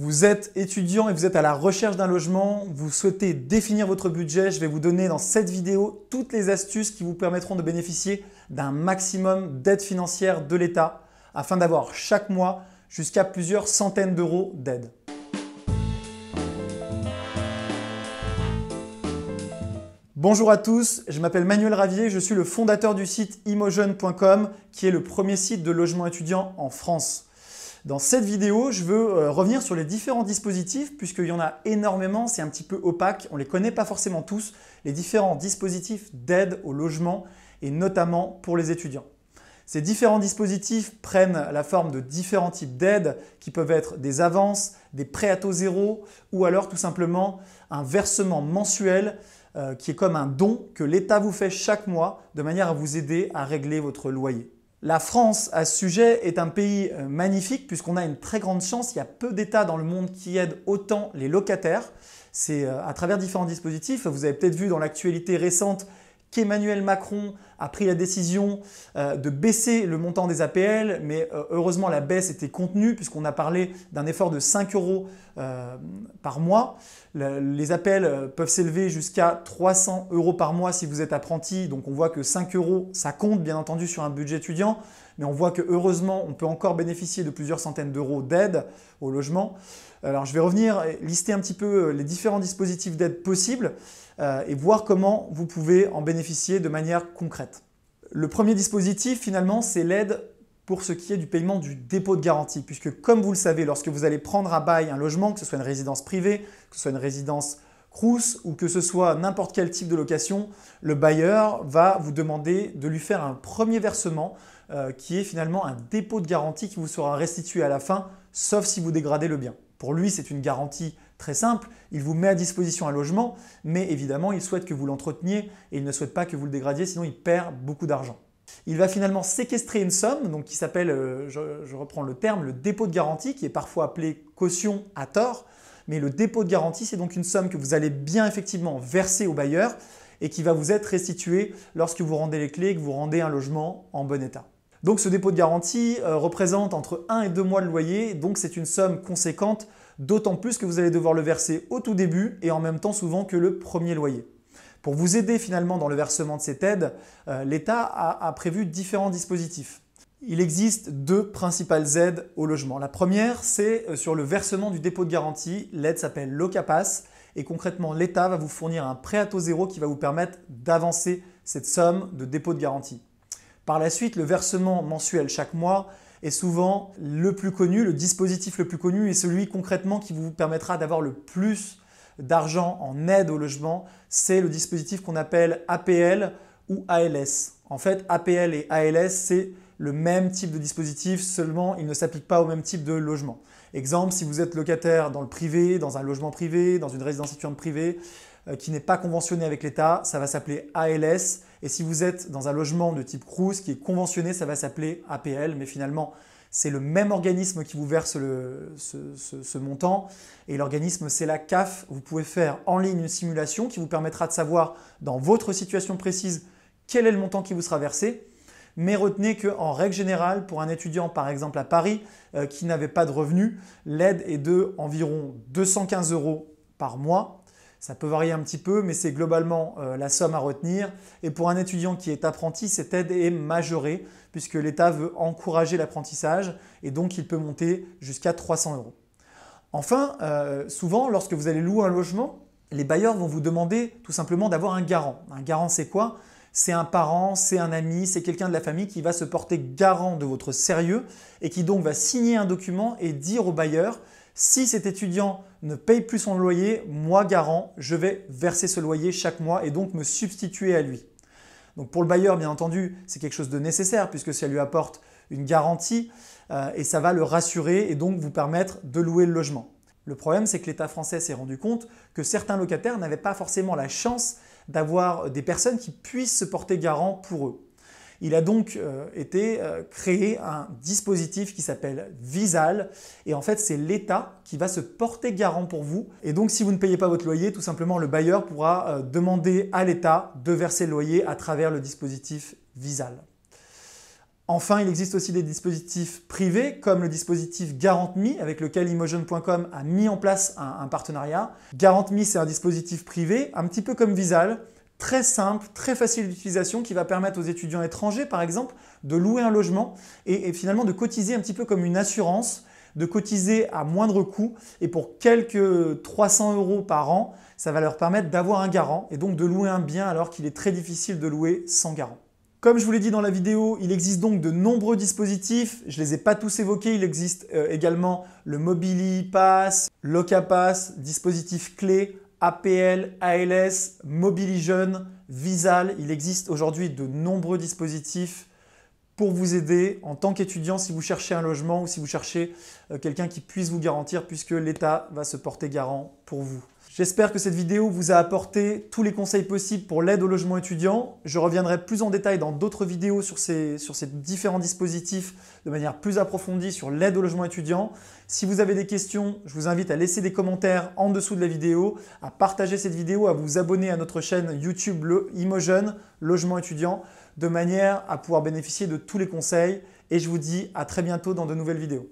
Vous êtes étudiant et vous êtes à la recherche d'un logement, vous souhaitez définir votre budget, je vais vous donner dans cette vidéo toutes les astuces qui vous permettront de bénéficier d'un maximum d'aide financière de l'État afin d'avoir chaque mois jusqu'à plusieurs centaines d'euros d'aide. Bonjour à tous, je m'appelle Manuel Ravier, je suis le fondateur du site Imogen.com, qui est le premier site de logement étudiant en France. Dans cette vidéo, je veux euh, revenir sur les différents dispositifs puisqu'il y en a énormément, c'est un petit peu opaque, on ne les connaît pas forcément tous, les différents dispositifs d'aide au logement et notamment pour les étudiants. Ces différents dispositifs prennent la forme de différents types d'aides qui peuvent être des avances, des prêts à taux zéro ou alors tout simplement un versement mensuel euh, qui est comme un don que l'État vous fait chaque mois de manière à vous aider à régler votre loyer. La France, à ce sujet, est un pays euh, magnifique puisqu'on a une très grande chance. Il y a peu d'États dans le monde qui aident autant les locataires. C'est euh, à travers différents dispositifs. Vous avez peut-être vu dans l'actualité récente qu'Emmanuel Macron a pris la décision euh, de baisser le montant des APL, mais euh, heureusement la baisse était contenue puisqu'on a parlé d'un effort de 5 euros euh, par mois. Les appels peuvent s'élever jusqu'à 300 euros par mois si vous êtes apprenti, donc on voit que 5 euros, ça compte bien entendu sur un budget étudiant, mais on voit que heureusement on peut encore bénéficier de plusieurs centaines d'euros d'aide au logement. Alors je vais revenir lister un petit peu les différents dispositifs d'aide possibles et voir comment vous pouvez en bénéficier de manière concrète. Le premier dispositif, finalement, c'est l'aide pour ce qui est du paiement du dépôt de garantie, puisque comme vous le savez, lorsque vous allez prendre à bail un logement, que ce soit une résidence privée, que ce soit une résidence Crous ou que ce soit n'importe quel type de location, le bailleur va vous demander de lui faire un premier versement euh, qui est finalement un dépôt de garantie qui vous sera restitué à la fin, sauf si vous dégradez le bien. Pour lui, c'est une garantie Très simple, il vous met à disposition un logement, mais évidemment, il souhaite que vous l'entreteniez et il ne souhaite pas que vous le dégradiez, sinon il perd beaucoup d'argent. Il va finalement séquestrer une somme donc qui s'appelle, euh, je, reprends le terme, le dépôt de garantie, qui est parfois appelé caution à tort. Mais le dépôt de garantie, c'est donc une somme que vous allez bien effectivement verser au bailleur et qui va vous être restituée lorsque vous rendez les clés et que vous rendez un logement en bon état. Donc ce dépôt de garantie euh, représente entre 1 et 2 mois de loyer, donc c'est une somme conséquente d'autant plus que vous allez devoir le verser au tout début et en même temps souvent que le premier loyer. Pour vous aider finalement dans le versement de cette aide, euh, l'État a, a prévu différents dispositifs. Il existe deux principales aides au logement. La première, c'est euh, sur le versement du dépôt de garantie. L'aide s'appelle l'OCAPAS et concrètement, l'État va vous fournir un prêt à taux zéro qui va vous permettre d'avancer cette somme de dépôt de garantie. Par la suite, le versement mensuel chaque mois et souvent, le plus connu, le dispositif le plus connu et celui concrètement qui vous permettra d'avoir le plus d'argent en aide au logement, c'est le dispositif qu'on appelle APL ou ALS. En fait, APL et ALS, c'est le même type de dispositif, seulement il ne s'applique pas au même type de logement. Exemple, si vous êtes locataire dans le privé, dans un logement privé, dans une résidence étudiante privée, euh, qui n'est pas conventionnée avec l'État, ça va s'appeler ALS. Et si vous êtes dans un logement de type Crous qui est conventionné, ça va s'appeler APL. Mais finalement, c'est le même organisme qui vous verse ce, montant. Et l'organisme, c'est la CAF. Vous pouvez faire en ligne une simulation qui vous permettra de savoir dans votre situation précise quel est le montant qui vous sera versé mais retenez qu'en règle générale, pour un étudiant par exemple à Paris euh, qui n'avait pas de revenus, l'aide est de environ 215 euros par mois. Ça peut varier un petit peu, mais c'est globalement euh, la somme à retenir. Et pour un étudiant qui est apprenti, cette aide est majorée puisque l'État veut encourager l'apprentissage et donc il peut monter jusqu'à 300 euros. Enfin, euh, souvent, lorsque vous allez louer un logement, les bailleurs vont vous demander tout simplement d'avoir un garant. Un garant, c'est quoi c'est un parent, c'est un ami, c'est quelqu'un de la famille qui va se porter garant de votre sérieux et qui donc va signer un document et dire au bailleur si cet étudiant ne paye plus son loyer, moi garant, je vais verser ce loyer chaque mois et donc me substituer à lui. Donc pour le bailleur, bien entendu, c'est quelque chose de nécessaire puisque ça lui apporte une garantie euh, et ça va le rassurer et donc vous permettre de louer le logement. Le problème, c'est que l'État français s'est rendu compte que certains locataires n'avaient pas forcément la chance d'avoir des personnes qui puissent se porter garant pour eux. Il a donc euh, été euh, créé un dispositif qui s'appelle Visal. Et en fait, c'est l'État qui va se porter garant pour vous. Et donc, si vous ne payez pas votre loyer, tout simplement, le bailleur pourra euh, demander à l'État de verser le loyer à travers le dispositif Visal. Enfin, il existe aussi des dispositifs privés comme le dispositif GarantMe avec lequel Imogen.com a mis en place un, partenariat. GarantMe, c'est un dispositif privé, un petit peu comme Visal, très simple, très facile d'utilisation qui va permettre aux étudiants étrangers, par exemple, de louer un logement et finalement de cotiser un petit peu comme une assurance de cotiser à moindre coût et pour quelques 300 euros par an, ça va leur permettre d'avoir un garant et donc de louer un bien alors qu'il est très difficile de louer sans garant. Comme je vous l'ai dit dans la vidéo, il existe donc de nombreux dispositifs. Je ne les ai pas tous évoqués. Il existe euh, également le Mobili Pass, Locapass, dispositif clé, APL, ALS, Mobili Jeune, Visal. Il existe aujourd'hui de nombreux dispositifs pour vous aider en tant qu'étudiant si vous cherchez un logement ou si vous cherchez euh, quelqu'un qui puisse vous garantir puisque l'État va se porter garant pour vous. J'espère que cette vidéo vous a apporté tous les conseils possibles pour l'aide au logement étudiant. Je reviendrai plus en détail dans d'autres vidéos sur ces, différents dispositifs de manière plus approfondie sur l'aide au logement étudiant. Si vous avez des questions, je vous invite à laisser des commentaires en dessous de la vidéo, à partager cette vidéo, à vous abonner à notre chaîne YouTube le Imogen Logement étudiant de manière à pouvoir bénéficier de tous les conseils. Et je vous dis à très bientôt dans de nouvelles vidéos.